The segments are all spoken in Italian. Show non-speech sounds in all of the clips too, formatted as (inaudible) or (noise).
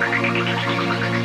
Thank you.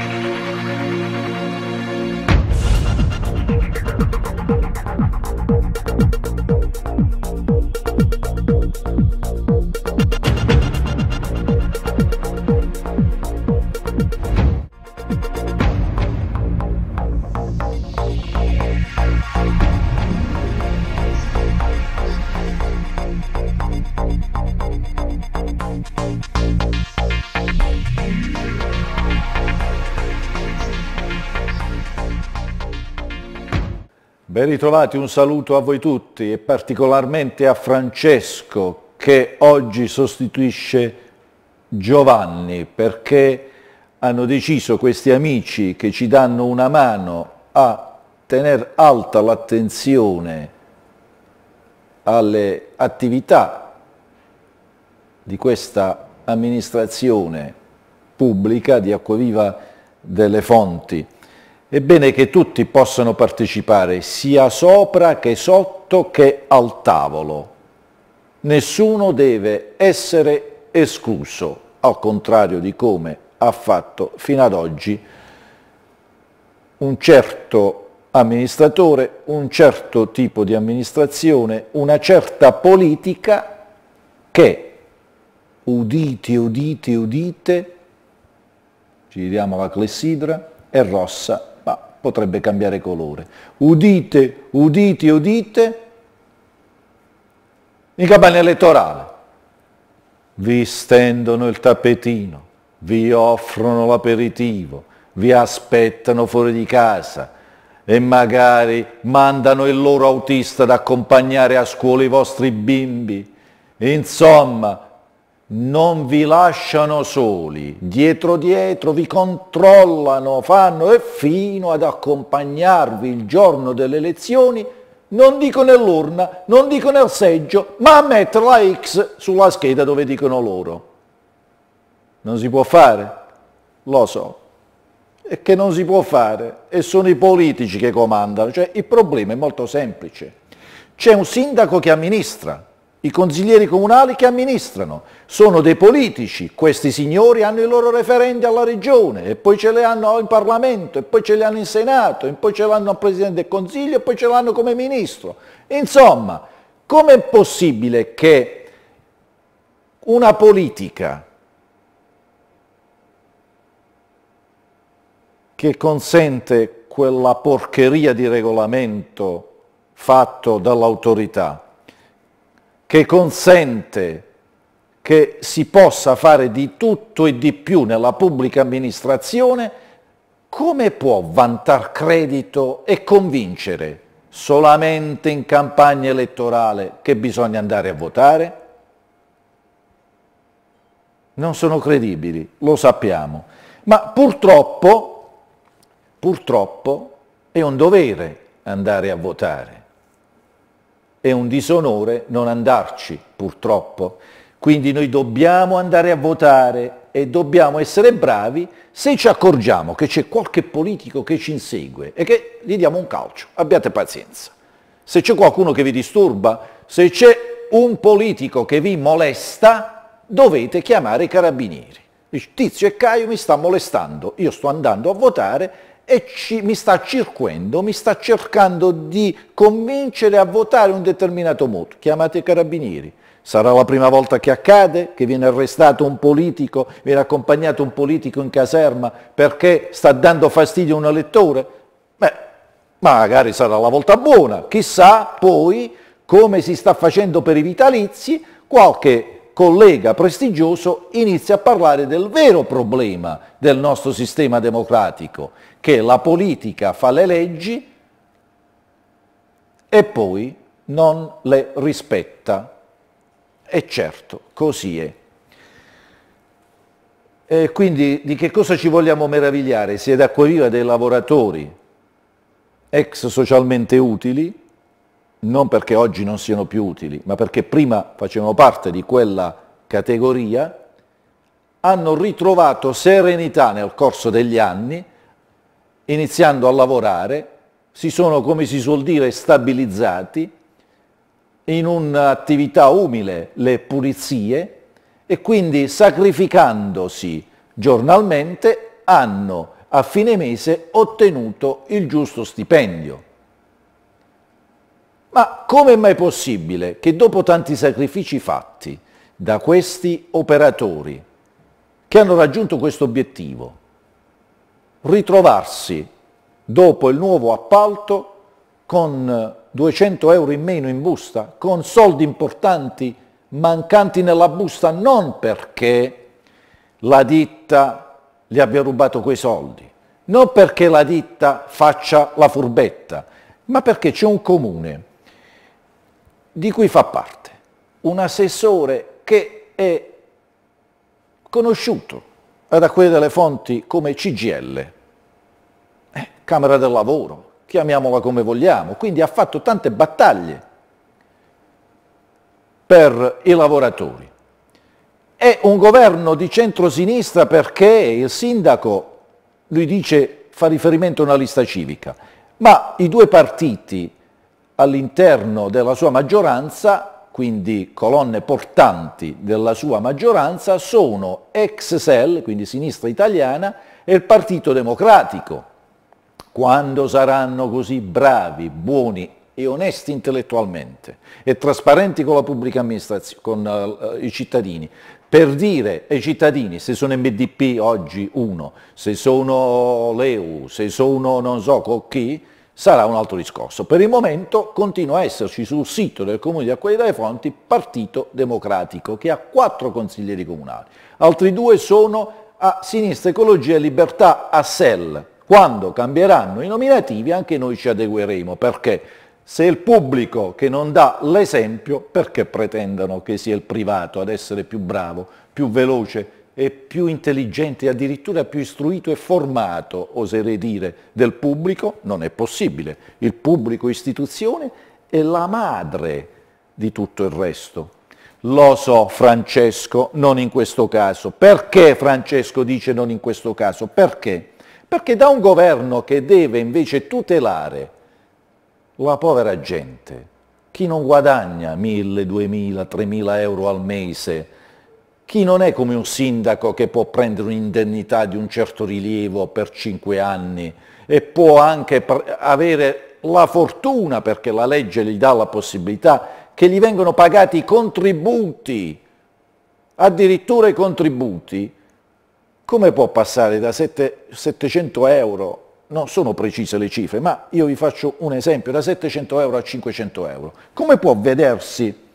ritrovati, un saluto a voi tutti e particolarmente a Francesco che oggi sostituisce Giovanni perché hanno deciso questi amici che ci danno una mano a tenere alta l'attenzione alle attività di questa amministrazione pubblica di Acquaviva delle Fonti Ebbene che tutti possano partecipare, sia sopra che sotto che al tavolo. Nessuno deve essere escluso, al contrario di come ha fatto fino ad oggi un certo amministratore, un certo tipo di amministrazione, una certa politica che, udite, udite, udite, giriamo la clessidra, è rossa potrebbe cambiare colore. Udite, udite, udite, in campagna elettorale vi stendono il tappetino, vi offrono l'aperitivo, vi aspettano fuori di casa e magari mandano il loro autista ad accompagnare a scuola i vostri bimbi. Insomma, non vi lasciano soli, dietro dietro vi controllano, fanno e fino ad accompagnarvi il giorno delle elezioni, non dico nell'urna, non dico nel seggio, ma a mettere la X sulla scheda dove dicono loro. Non si può fare? Lo so. E che non si può fare? E sono i politici che comandano. Cioè il problema è molto semplice. C'è un sindaco che amministra, i consiglieri comunali che amministrano, sono dei politici, questi signori hanno i loro referenti alla regione e poi ce li hanno in Parlamento e poi ce li hanno in Senato e poi ce l'hanno al Presidente del Consiglio e poi ce l'hanno come Ministro. Insomma, com'è possibile che una politica che consente quella porcheria di regolamento fatto dall'autorità che consente che si possa fare di tutto e di più nella pubblica amministrazione, come può vantar credito e convincere solamente in campagna elettorale che bisogna andare a votare? Non sono credibili, lo sappiamo, ma purtroppo, purtroppo è un dovere andare a votare è un disonore non andarci, purtroppo. Quindi noi dobbiamo andare a votare e dobbiamo essere bravi se ci accorgiamo che c'è qualche politico che ci insegue e che gli diamo un calcio. Abbiate pazienza. Se c'è qualcuno che vi disturba, se c'è un politico che vi molesta, dovete chiamare i carabinieri. Dice, tizio e Caio mi sta molestando, io sto andando a votare e ci, mi sta circuendo, mi sta cercando di convincere a votare un determinato modo. Chiamate i carabinieri. Sarà la prima volta che accade che viene arrestato un politico, viene accompagnato un politico in caserma perché sta dando fastidio a un elettore? Beh, magari sarà la volta buona. Chissà poi come si sta facendo per i vitalizi, qualche collega prestigioso inizia a parlare del vero problema del nostro sistema democratico, che la politica fa le leggi e poi non le rispetta. E certo, così è. E quindi di che cosa ci vogliamo meravigliare? Si è d'acquaviva dei lavoratori ex socialmente utili, non perché oggi non siano più utili, ma perché prima facevano parte di quella categoria, hanno ritrovato serenità nel corso degli anni, iniziando a lavorare, si sono, come si suol dire, stabilizzati in un'attività umile, le pulizie, e quindi sacrificandosi giornalmente hanno a fine mese ottenuto il giusto stipendio. Ma come è mai possibile che dopo tanti sacrifici fatti da questi operatori che hanno raggiunto questo obiettivo, ritrovarsi dopo il nuovo appalto con 200 euro in meno in busta, con soldi importanti mancanti nella busta non perché la ditta gli abbia rubato quei soldi, non perché la ditta faccia la furbetta, ma perché c'è un comune di cui fa parte un assessore che è conosciuto da quelle delle fonti come CGL, eh, Camera del Lavoro, chiamiamola come vogliamo, quindi ha fatto tante battaglie per i lavoratori. È un governo di centrosinistra perché il sindaco, lui dice, fa riferimento a una lista civica, ma i due partiti all'interno della sua maggioranza, quindi colonne portanti della sua maggioranza, sono ex SEL, quindi sinistra italiana, e il Partito Democratico. Quando saranno così bravi, buoni e onesti intellettualmente e trasparenti con la pubblica amministrazione, con uh, i cittadini, per dire ai cittadini se sono MDP oggi uno, se sono l'EU, se sono non so con chi, sarà un altro discorso. Per il momento continua a esserci sul sito del Comune di Acquaida dei Fonti Partito Democratico, che ha quattro consiglieri comunali. Altri due sono a Sinistra Ecologia e Libertà a SEL. Quando cambieranno i nominativi anche noi ci adegueremo, perché se è il pubblico che non dà l'esempio, perché pretendono che sia il privato ad essere più bravo, più veloce, e più intelligente addirittura più istruito e formato, oserei dire, del pubblico, non è possibile. Il pubblico istituzione è la madre di tutto il resto. Lo so Francesco, non in questo caso. Perché Francesco dice non in questo caso? Perché? Perché da un governo che deve invece tutelare la povera gente, chi non guadagna 1000, 2000, 3000 euro al mese, chi non è come un sindaco che può prendere un'indennità di un certo rilievo per cinque anni e può anche avere la fortuna, perché la legge gli dà la possibilità, che gli vengono pagati i contributi, addirittura i contributi, come può passare da 7, 700 euro non sono precise le cifre, ma io vi faccio un esempio, da 700 euro a 500 euro. Come può vedersi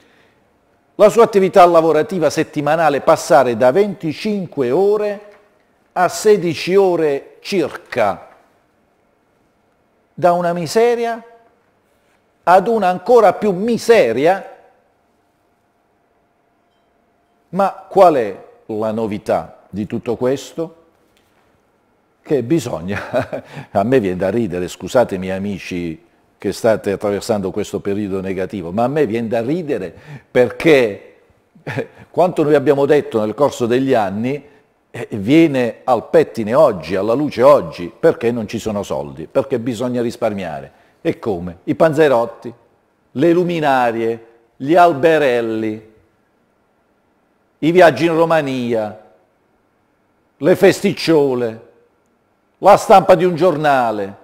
la sua attività lavorativa settimanale passare da 25 ore a 16 ore circa, da una miseria ad una ancora più miseria, ma qual è la novità di tutto questo? Che bisogna, (laughs) a me viene da ridere, scusatemi amici che state attraversando questo periodo negativo, ma a me viene da ridere perché eh, quanto noi abbiamo detto nel corso degli anni eh, viene al pettine oggi, alla luce oggi, perché non ci sono soldi, perché bisogna risparmiare. E come? I panzerotti, le luminarie, gli alberelli, i viaggi in Romania, le festicciole, la stampa di un giornale,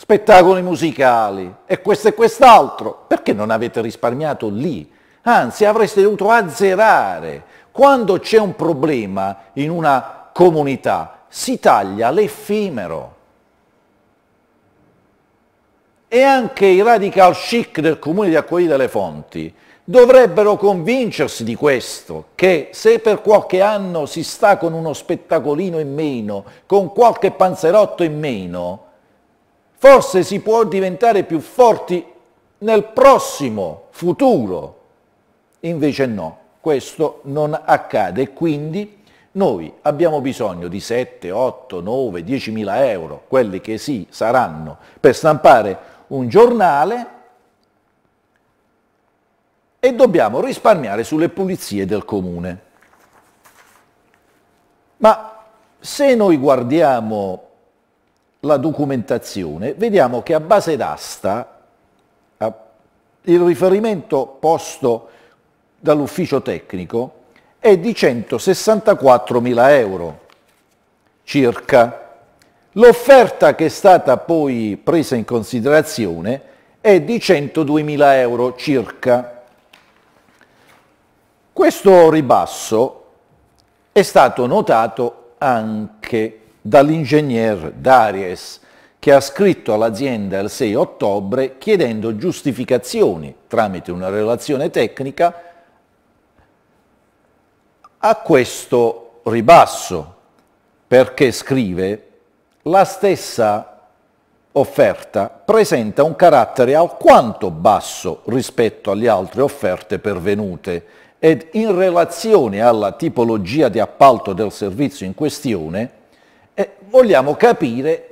spettacoli musicali e questo e quest'altro, perché non avete risparmiato lì? Anzi, avreste dovuto azzerare. Quando c'è un problema in una comunità, si taglia l'effimero. E anche i radical chic del comune di Acquarie delle Fonti dovrebbero convincersi di questo, che se per qualche anno si sta con uno spettacolino in meno, con qualche panzerotto in meno, Forse si può diventare più forti nel prossimo futuro. Invece no, questo non accade. Quindi noi abbiamo bisogno di 7, 8, 9, 10 mila euro, quelli che sì saranno, per stampare un giornale e dobbiamo risparmiare sulle pulizie del comune. Ma se noi guardiamo la documentazione, vediamo che a base d'asta il riferimento posto dall'ufficio tecnico è di 164.000 euro circa. L'offerta che è stata poi presa in considerazione è di 102.000 euro circa. Questo ribasso è stato notato anche dall'ingegner Darius, che ha scritto all'azienda il 6 ottobre chiedendo giustificazioni tramite una relazione tecnica a questo ribasso, perché scrive la stessa offerta presenta un carattere alquanto basso rispetto alle altre offerte pervenute ed in relazione alla tipologia di appalto del servizio in questione vogliamo capire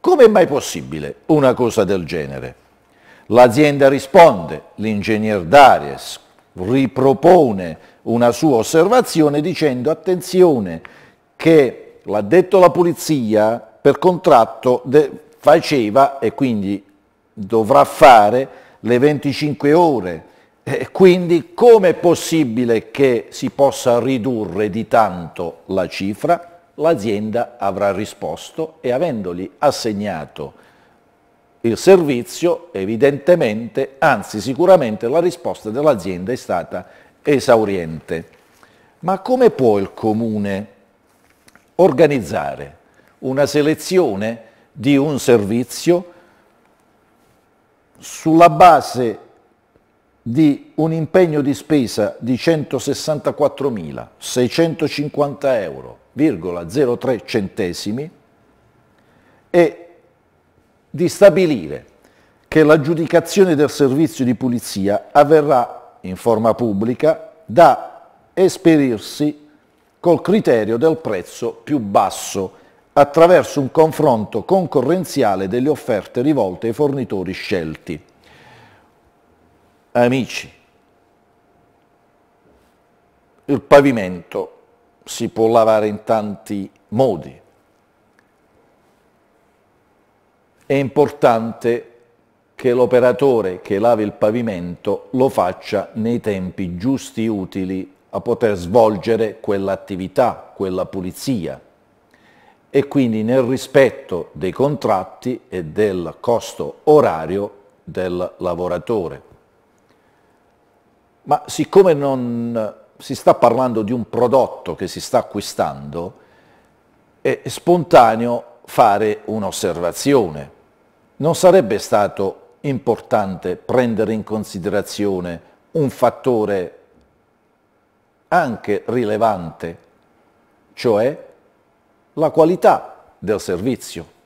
come è mai possibile una cosa del genere. L'azienda risponde, l'ingegner Darius ripropone una sua osservazione dicendo attenzione che l'ha detto la polizia per contratto faceva e quindi dovrà fare le 25 ore. E quindi com'è possibile che si possa ridurre di tanto la cifra? l'azienda avrà risposto e avendogli assegnato il servizio, evidentemente, anzi sicuramente la risposta dell'azienda è stata esauriente. Ma come può il comune organizzare una selezione di un servizio sulla base di un impegno di spesa di 164.650 euro 0,03 centesimi e di stabilire che l'aggiudicazione del servizio di pulizia avverrà in forma pubblica da esperirsi col criterio del prezzo più basso attraverso un confronto concorrenziale delle offerte rivolte ai fornitori scelti. Amici, il pavimento si può lavare in tanti modi. È importante che l'operatore che lava il pavimento lo faccia nei tempi giusti e utili a poter svolgere quell'attività, quella pulizia e quindi nel rispetto dei contratti e del costo orario del lavoratore. Ma siccome non si sta parlando di un prodotto che si sta acquistando, è spontaneo fare un'osservazione. Non sarebbe stato importante prendere in considerazione un fattore anche rilevante, cioè la qualità del servizio.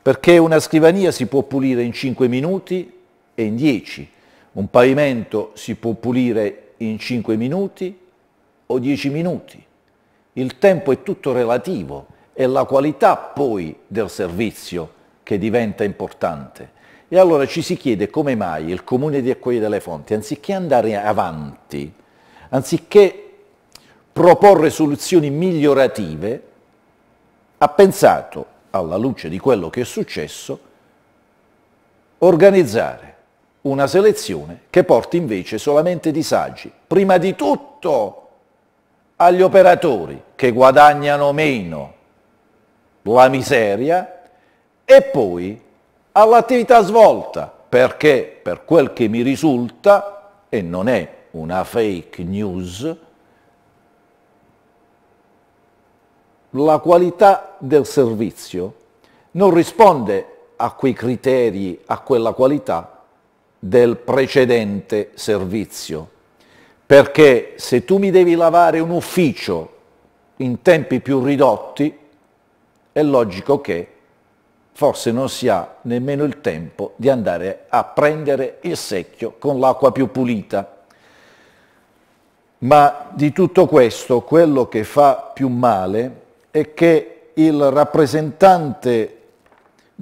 Perché una scrivania si può pulire in 5 minuti e in 10, un pavimento si può pulire in 5 minuti o 10 minuti. Il tempo è tutto relativo, è la qualità poi del servizio che diventa importante. E allora ci si chiede come mai il comune di Acquaie delle Fonti, anziché andare avanti, anziché proporre soluzioni migliorative, ha pensato, alla luce di quello che è successo, organizzare una selezione che porti invece solamente disagi, prima di tutto agli operatori che guadagnano meno la miseria e poi all'attività svolta, perché per quel che mi risulta, e non è una fake news, la qualità del servizio non risponde a quei criteri, a quella qualità del precedente servizio perché se tu mi devi lavare un ufficio in tempi più ridotti, è logico che forse non si ha nemmeno il tempo di andare a prendere il secchio con l'acqua più pulita. Ma di tutto questo quello che fa più male è che il rappresentante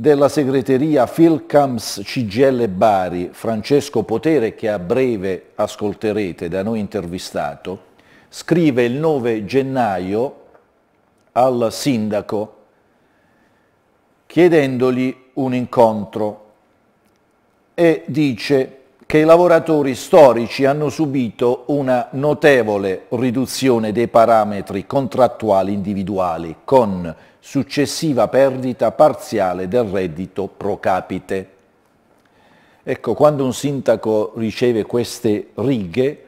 della segreteria Filcams CGL Bari, Francesco Potere, che a breve ascolterete da noi intervistato, scrive il 9 gennaio al sindaco chiedendogli un incontro e dice che i lavoratori storici hanno subito una notevole riduzione dei parametri contrattuali individuali, con successiva perdita parziale del reddito pro capite. Ecco, quando un sindaco riceve queste righe,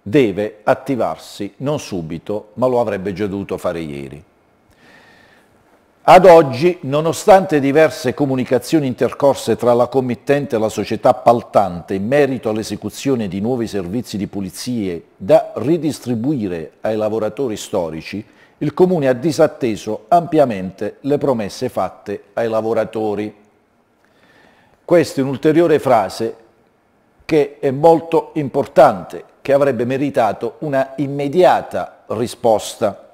deve attivarsi non subito, ma lo avrebbe già dovuto fare ieri. Ad oggi, nonostante diverse comunicazioni intercorse tra la committente e la società appaltante in merito all'esecuzione di nuovi servizi di pulizie da ridistribuire ai lavoratori storici, il Comune ha disatteso ampiamente le promesse fatte ai lavoratori. Questa è un'ulteriore frase che è molto importante, che avrebbe meritato una immediata risposta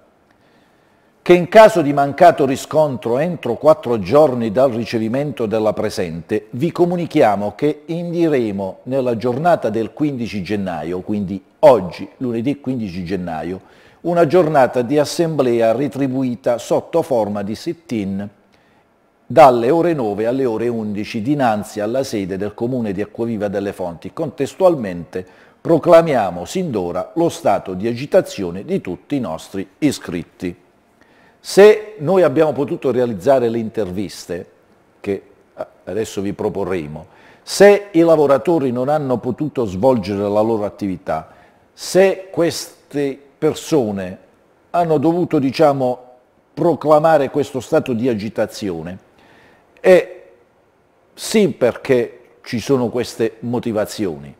che in caso di mancato riscontro entro quattro giorni dal ricevimento della presente, vi comunichiamo che indiremo nella giornata del 15 gennaio, quindi oggi, lunedì 15 gennaio, una giornata di assemblea retribuita sotto forma di sit-in dalle ore 9 alle ore 11 dinanzi alla sede del comune di Acquaviva delle Fonti. Contestualmente proclamiamo sin d'ora lo stato di agitazione di tutti i nostri iscritti. Se noi abbiamo potuto realizzare le interviste, che adesso vi proporremo, se i lavoratori non hanno potuto svolgere la loro attività, se queste persone hanno dovuto diciamo, proclamare questo stato di agitazione, è sì perché ci sono queste motivazioni,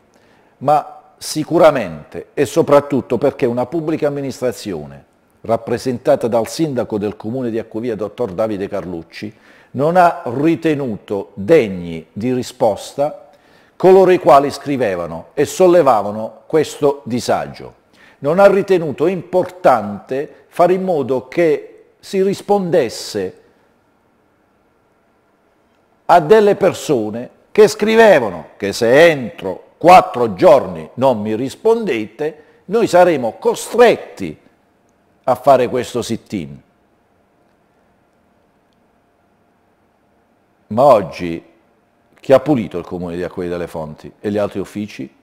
ma sicuramente e soprattutto perché una pubblica amministrazione rappresentata dal sindaco del comune di Acquavia, dottor Davide Carlucci, non ha ritenuto degni di risposta coloro i quali scrivevano e sollevavano questo disagio. Non ha ritenuto importante fare in modo che si rispondesse a delle persone che scrivevano che se entro quattro giorni non mi rispondete, noi saremo costretti a fare questo sit-in. Ma oggi chi ha pulito il comune di Acquedi delle Fonti e gli altri uffici?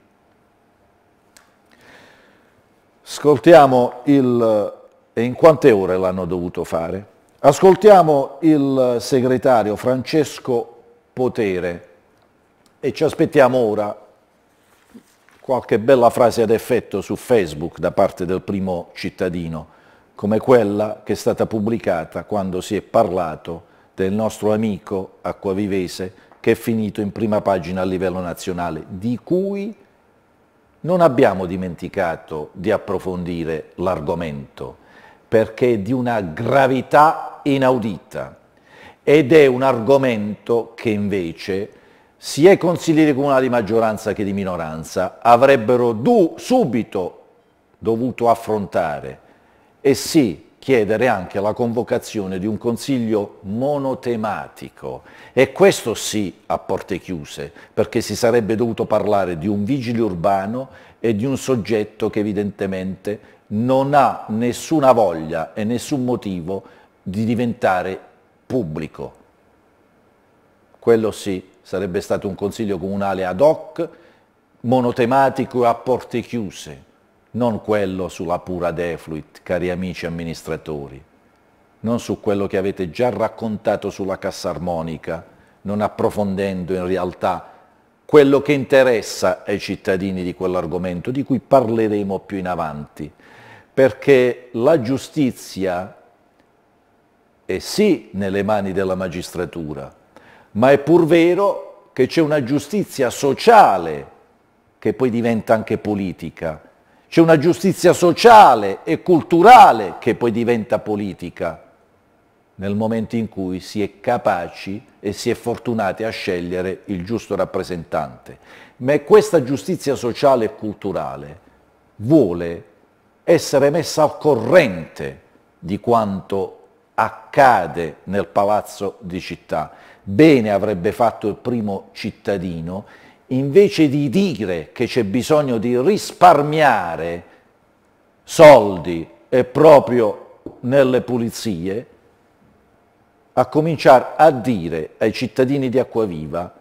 Ascoltiamo il... e in quante ore l'hanno dovuto fare? Ascoltiamo il segretario Francesco Potere e ci aspettiamo ora qualche bella frase ad effetto su Facebook da parte del primo cittadino come quella che è stata pubblicata quando si è parlato del nostro amico acquavivese che è finito in prima pagina a livello nazionale, di cui non abbiamo dimenticato di approfondire l'argomento, perché è di una gravità inaudita ed è un argomento che invece sia i consiglieri comunali di maggioranza che di minoranza avrebbero subito dovuto affrontare e sì chiedere anche la convocazione di un consiglio monotematico e questo sì a porte chiuse perché si sarebbe dovuto parlare di un vigile urbano e di un soggetto che evidentemente non ha nessuna voglia e nessun motivo di diventare pubblico. Quello sì sarebbe stato un consiglio comunale ad hoc, monotematico e a porte chiuse non quello sulla pura defluit, cari amici amministratori, non su quello che avete già raccontato sulla cassa armonica, non approfondendo in realtà quello che interessa ai cittadini di quell'argomento, di cui parleremo più in avanti, perché la giustizia è sì nelle mani della magistratura, ma è pur vero che c'è una giustizia sociale che poi diventa anche politica c'è una giustizia sociale e culturale che poi diventa politica nel momento in cui si è capaci e si è fortunati a scegliere il giusto rappresentante. Ma questa giustizia sociale e culturale vuole essere messa al corrente di quanto accade nel palazzo di città. Bene avrebbe fatto il primo cittadino invece di dire che c'è bisogno di risparmiare soldi e proprio nelle pulizie, a cominciare a dire ai cittadini di Acquaviva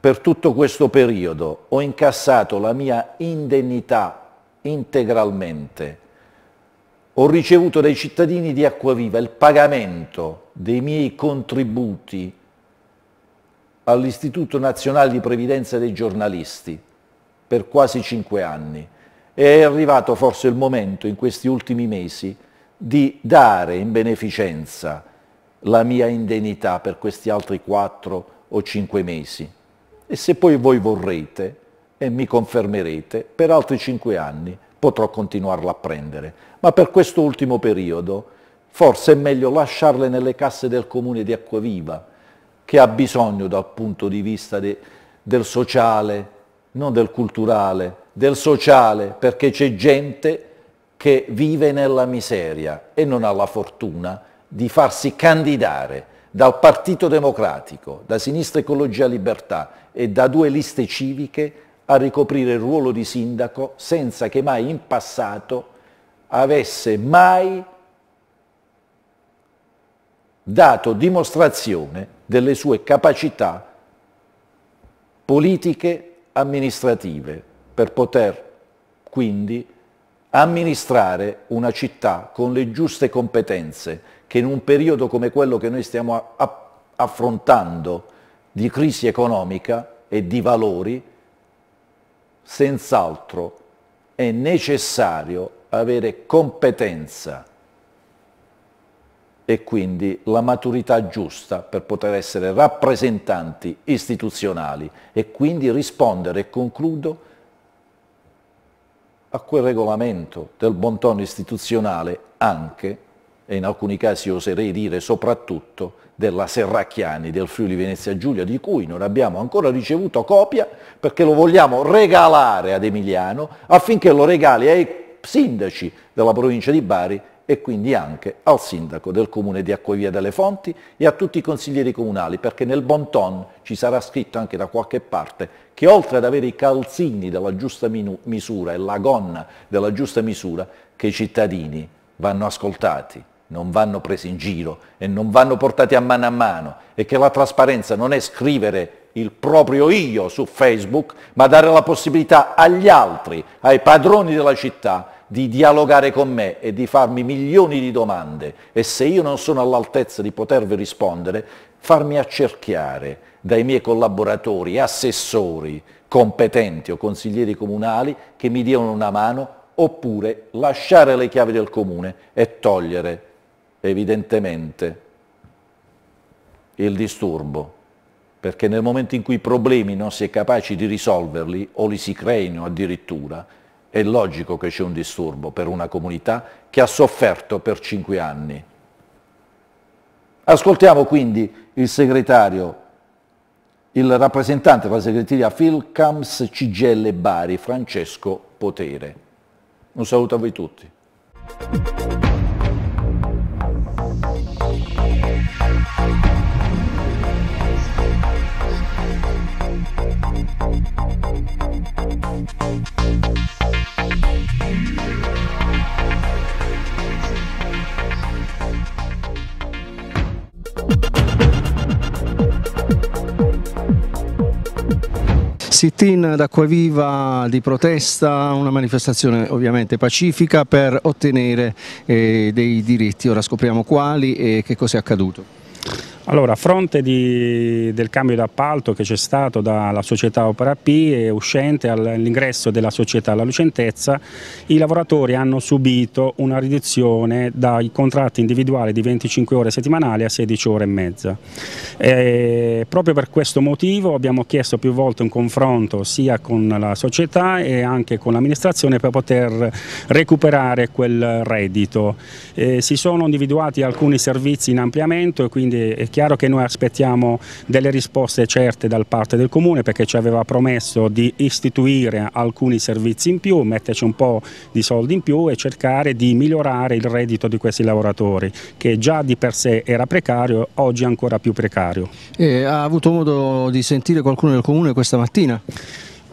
per tutto questo periodo ho incassato la mia indennità integralmente, ho ricevuto dai cittadini di Acquaviva il pagamento dei miei contributi all'Istituto Nazionale di Previdenza dei Giornalisti per quasi cinque anni e è arrivato forse il momento in questi ultimi mesi di dare in beneficenza la mia indennità per questi altri quattro o cinque mesi. E se poi voi vorrete e mi confermerete, per altri cinque anni potrò continuarla a prendere. Ma per questo ultimo periodo forse è meglio lasciarle nelle casse del comune di Acquaviva, che ha bisogno dal punto di vista de, del sociale, non del culturale, del sociale, perché c'è gente che vive nella miseria e non ha la fortuna di farsi candidare dal Partito Democratico, da Sinistra Ecologia Libertà e da due liste civiche a ricoprire il ruolo di sindaco senza che mai in passato avesse mai dato dimostrazione delle sue capacità politiche amministrative per poter quindi amministrare una città con le giuste competenze che in un periodo come quello che noi stiamo affrontando di crisi economica e di valori, senz'altro è necessario avere competenza e quindi la maturità giusta per poter essere rappresentanti istituzionali e quindi rispondere, e concludo, a quel regolamento del buon tono istituzionale anche, e in alcuni casi oserei dire soprattutto, della Serracchiani del Friuli Venezia Giulia, di cui non abbiamo ancora ricevuto copia perché lo vogliamo regalare ad Emiliano affinché lo regali ai sindaci della provincia di Bari e quindi anche al sindaco del comune di Acquavia delle Fonti e a tutti i consiglieri comunali, perché nel bon ton ci sarà scritto anche da qualche parte che oltre ad avere i calzini della giusta misura e la gonna della giusta misura, che i cittadini vanno ascoltati, non vanno presi in giro e non vanno portati a mano a mano e che la trasparenza non è scrivere il proprio io su Facebook, ma dare la possibilità agli altri, ai padroni della città, di dialogare con me e di farmi milioni di domande e se io non sono all'altezza di potervi rispondere, farmi accerchiare dai miei collaboratori, assessori, competenti o consiglieri comunali che mi diano una mano oppure lasciare le chiavi del comune e togliere evidentemente il disturbo perché nel momento in cui i problemi non si è capaci di risolverli o li si creino addirittura, è logico che c'è un disturbo per una comunità che ha sofferto per cinque anni. Ascoltiamo quindi il segretario, il rappresentante della la segreteria Filcams Cigelle Bari, Francesco Potere. Un saluto a voi tutti. sit-in d'acquaviva di protesta, una manifestazione ovviamente pacifica per ottenere eh, dei diritti. Ora scopriamo quali e che cosa è accaduto. Allora, a fronte di, del cambio d'appalto che c'è stato dalla società Opera P e uscente all'ingresso della società La Lucentezza, i lavoratori hanno subito una riduzione dai contratti individuali di 25 ore settimanali a 16 ore e mezza. E proprio per questo motivo abbiamo chiesto più volte un confronto sia con la società e anche con l'amministrazione per poter recuperare quel reddito. E eh, si sono individuati alcuni servizi in ampliamento e quindi è chiaro chiaro che noi aspettiamo delle risposte certe dal parte del Comune perché ci aveva promesso di istituire alcuni servizi in più, metterci un po' di soldi in più e cercare di migliorare il reddito di questi lavoratori che già di per sé era precario, oggi ancora più precario. E eh, ha avuto modo di sentire qualcuno del Comune questa mattina?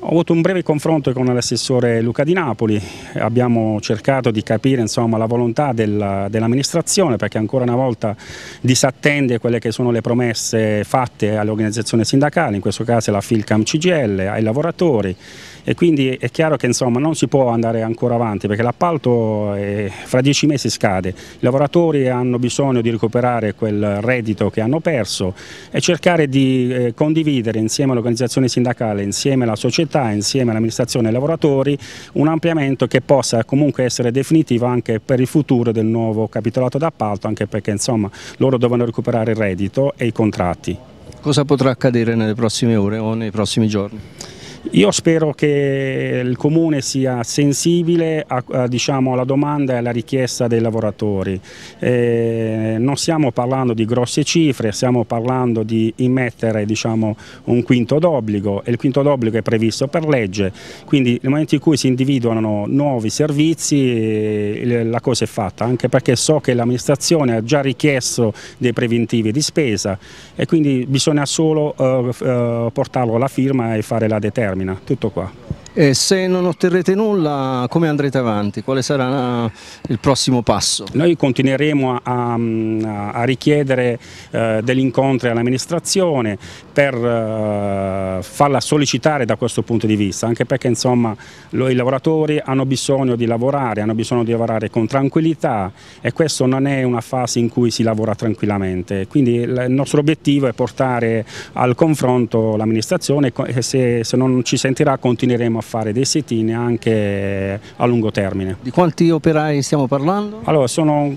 Ho avuto un breve confronto con l'assessore Luca Di Napoli, abbiamo cercato di capire insomma, la volontà dell'amministrazione dell perché ancora una volta disattende quelle che sono le promesse fatte all'organizzazione sindacale, in questo caso la Filcam CGL, ai lavoratori e quindi è chiaro che insomma, non si può andare ancora avanti perché l'appalto fra dieci mesi scade, i lavoratori hanno bisogno di recuperare quel reddito che hanno perso e cercare di eh, condividere insieme all'organizzazione sindacale, insieme alla società società insieme all'amministrazione e ai lavoratori un ampliamento che possa comunque essere definitivo anche per il futuro del nuovo capitolato d'appalto anche perché insomma loro devono recuperare il reddito e i contratti. Cosa potrà accadere nelle prossime ore o nei prossimi giorni? Io spero che il Comune sia sensibile a, a, diciamo, alla domanda e alla richiesta dei lavoratori. Eh, non stiamo parlando di grosse cifre, stiamo parlando di immettere diciamo, un quinto d'obbligo e il quinto d'obbligo è previsto per legge, quindi nel momento in cui si individuano nuovi servizi la cosa è fatta, anche perché so che l'amministrazione ha già richiesto dei preventivi di spesa e quindi bisogna solo eh, eh portarlo alla firma e fare la deterrenza determina. Tutto qua. E se non otterrete nulla, come andrete avanti? Quale sarà eh, il prossimo passo? Noi continueremo a, a, a richiedere eh, degli incontri all'amministrazione per eh, farla sollecitare da questo punto di vista, anche perché insomma, i lavoratori hanno bisogno di lavorare, hanno bisogno di lavorare con tranquillità e questa non è una fase in cui si lavora tranquillamente, quindi il nostro obiettivo è portare al confronto l'amministrazione e se, se non ci sentirà continueremo a fare dei sit-in anche a lungo termine. Di quanti operai stiamo parlando? Allora, sono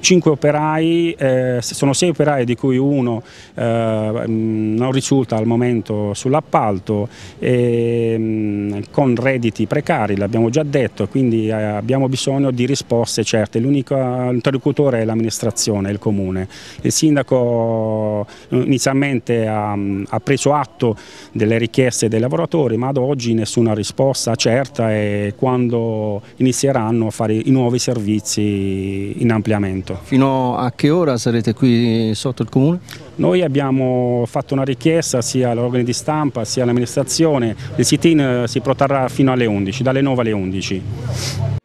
5 operai, eh, sono 6 operai di cui uno eh, non risulta al momento sull'appalto, eh, con redditi precari, l'abbiamo già detto, quindi eh, abbiamo bisogno di risposte certe. L'unico eh, interlocutore è l'amministrazione, il comune. Il sindaco eh, inizialmente ha, ha preso atto delle richieste dei lavoratori, ma ad oggi nessuna una risposta certa e quando inizieranno a fare i nuovi servizi in ampliamento. Fino a che ora sarete qui sotto il Comune? Noi abbiamo fatto una richiesta sia all'organo di stampa sia all'amministrazione, il sit-in eh, si protrarrà fino alle 11, dalle 9 alle 11.